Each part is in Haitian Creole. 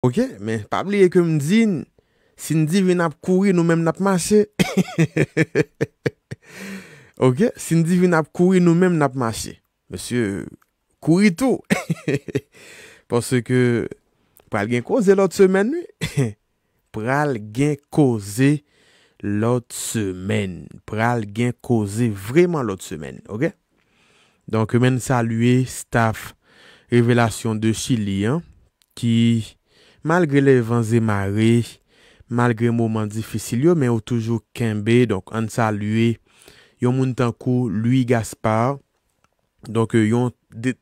Ok, men, pabli ekou mdzin, Sindi vin ap kouri nou menm nap mache. Ok, Sindi vin ap kouri nou menm nap mache. Monsye, kouri tou. Porsè ke, pral gen kose lot semen mi? Pral gen kose lot semen. Pral gen kose vreman lot semen, ok? Donk men salue staff Revelasyon de Chili, an, ki... Malgre le van zemare, malgre mouman difisil yo, men ou toujou kenbe, an sa lue, yon moun tankou, luy Gaspar, euh,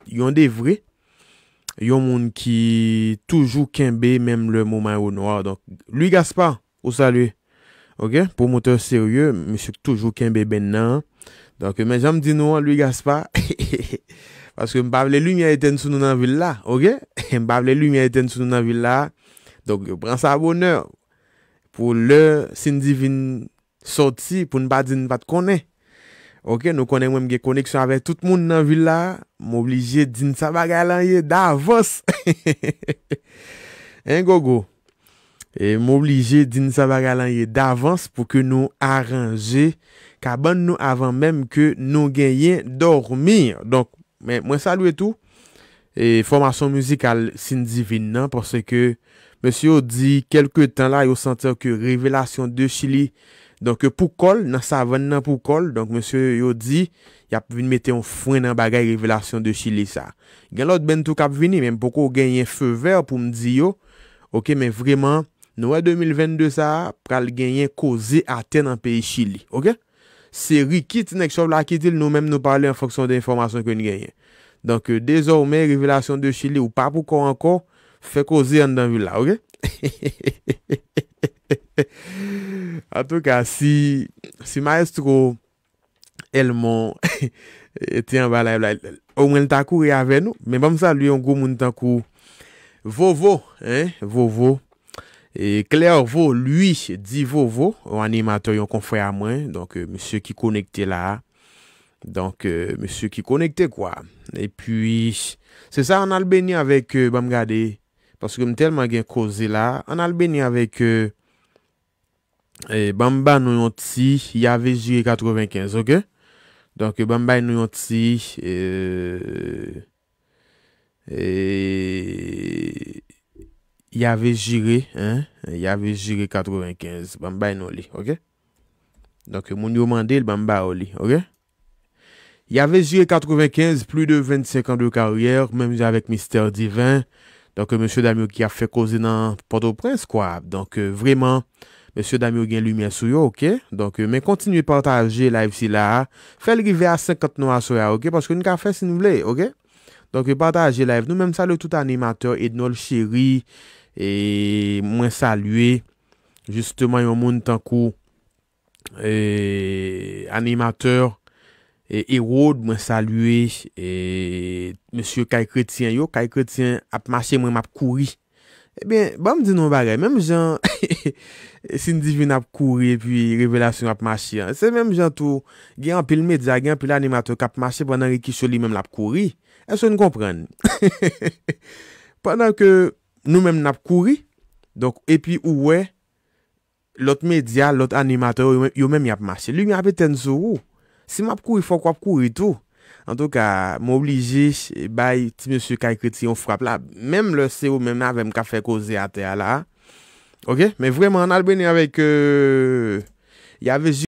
yon devre, yon moun ki toujou kenbe, menm le mouman ou noa, luy Gaspar, ou salue. Ok, pou moutan serye, mi sou toujou kenbe ben nan, men janm di nou, luy Gaspar, he he he he, Paske mbav le lumi a eten sou nou nan villa. Ok? Mbav le lumi a eten sou nou nan villa. Donk, yo pran sa abone. Po le, sindi vin soti pou nba din pat kone. Ok? Nou kone mwen mge koneksyon ave tout moun nan villa. M'oblije din sa bagalan ye davans. En gogo. E m'oblije din sa bagalan ye davans pou ke nou aranje. Ka ban nou avan menm ke nou genyen dormi. Donk, Men mwen salwe tou, e formasyon muzikal sin divin nan, porsè ke monsye yo di, kelke tan la yo sante yo ke revelasyon de chili, donke pou kol, nan sa avan nan pou kol, donke monsye yo di, ya pou vin mette yon fwen nan bagay revelasyon de chili sa. Gyalot bentou kap vini, men poko genyen fe ver pou mdi yo, oke men vreman, noue 2022 sa, pral genyen koze ate nan peyi chili, oke? Se rikit nek chob la kitil, nou menm nou pale en foksyon de informasyon kon genyen. Donke, dezormen, revelasyon de chile ou papou kon ankon, fek o zi an dan vil la, ouge? An tou ka, si maestro Elmon ti an balay blay, ou mwen takou re ave nou, men bom sa, li yon gou mwen takou vovo, hein, vovo. Kler e vo, lui, di vo vo Animateur yon kon euh, euh, fwe a mwen Donk, msye ki konekte la Donk, msye ki konekte kwa E pwi Se sa, an albeni avek, euh, bam gade Paske m telman gen kose la An albeni avek E, eh, bamba nou yon ti Yave jire 95, ok Donk, bamba nou yon ti E E Y ave jire, he? Y ave jire 95, bambay nou li, ok? Donk, moun yo mandel, bambay ou oh, li, ok? Y ave jire 95, plus de 25 an dou karrièr, mèm jè avèk Mister Divin, donk, Mèchè Damio ki a fè kozè nan Port-au-Prince, kwa? Donk, vreman, Mèchè Damio gen lumiè sou yo, ok? Donk, mè kontinu partajè live si la, fè l'rivé a 50 nou a sou ya, ok? Paske nou ka fè sin vle, ok? Donk, partajè live, nou mèm salè tout animatèr, et nou l'chéri, e mwen salue, justeman yon moun tankou, e animateur, e erode mwen salue, e monsye kay kretien yo, kay kretien ap mache mwen e m ap kouri. E ben, ba m di nou bare, menm jan, sin divin ap kouri, pi revelasyon ap mache, se menm jan tou, gen apil medja, gen apil animateur kap mache, banan reki soli menm l ap kouri, e sou n kompren. Panan ke, Nou mèm nap kouri, donk epi ou wè, lot media, lot animatò, yo mèm yap mache. Li mèm apè tenzou. Si mèm ap kouri, fòk wap kouri tou. An tou ka, mò obligi, bay ti mèsyou kakriti yon frap la. Mèm lò se ou mèm avèm ka fè koze ate a la. Ok? Mè vwèman, albèni avèk, yavè zi,